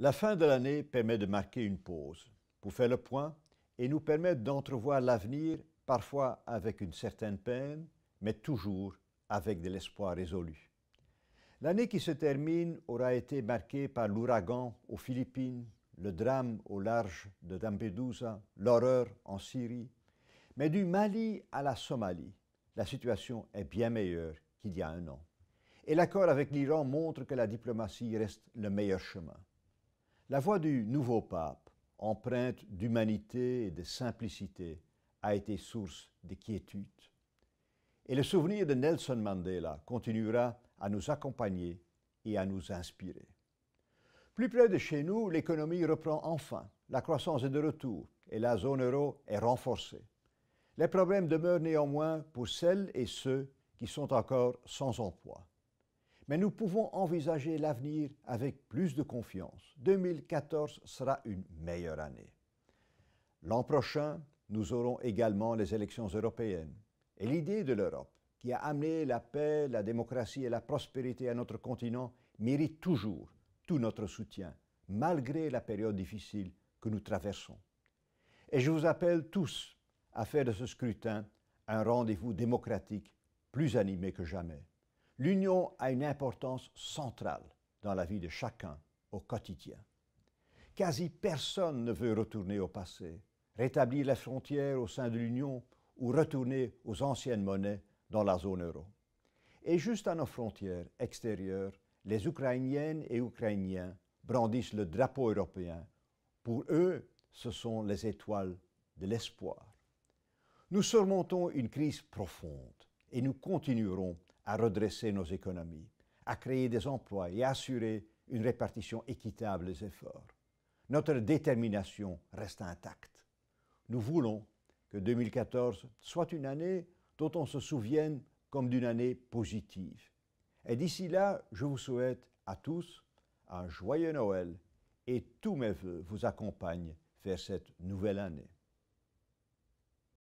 La fin de l'année permet de marquer une pause pour faire le point et nous permettre d'entrevoir l'avenir, parfois avec une certaine peine, mais toujours avec de l'espoir résolu. L'année qui se termine aura été marquée par l'ouragan aux Philippines, le drame au large de Lampedusa, l'horreur en Syrie. Mais du Mali à la Somalie, la situation est bien meilleure qu'il y a un an. Et l'accord avec l'Iran montre que la diplomatie reste le meilleur chemin. La voix du nouveau pape, empreinte d'humanité et de simplicité, a été source de quiétude. Et le souvenir de Nelson Mandela continuera à nous accompagner et à nous inspirer. Plus près de chez nous, l'économie reprend enfin, la croissance est de retour et la zone euro est renforcée. Les problèmes demeurent néanmoins pour celles et ceux qui sont encore sans emploi. Mais nous pouvons envisager l'avenir avec plus de confiance. 2014 sera une meilleure année. L'an prochain, nous aurons également les élections européennes. Et l'idée de l'Europe, qui a amené la paix, la démocratie et la prospérité à notre continent, mérite toujours tout notre soutien, malgré la période difficile que nous traversons. Et je vous appelle tous à faire de ce scrutin un rendez-vous démocratique plus animé que jamais. L'union a une importance centrale dans la vie de chacun au quotidien. Quasi personne ne veut retourner au passé, rétablir les frontières au sein de l'Union ou retourner aux anciennes monnaies dans la zone euro. Et juste à nos frontières extérieures, les Ukrainiennes et Ukrainiens brandissent le drapeau européen. Pour eux, ce sont les étoiles de l'espoir. Nous surmontons une crise profonde et nous continuerons à redresser nos économies, à créer des emplois et à assurer une répartition équitable des efforts. Notre détermination reste intacte. Nous voulons que 2014 soit une année dont on se souvienne comme d'une année positive. Et d'ici là, je vous souhaite à tous un joyeux Noël et tous mes voeux vous accompagnent vers cette nouvelle année.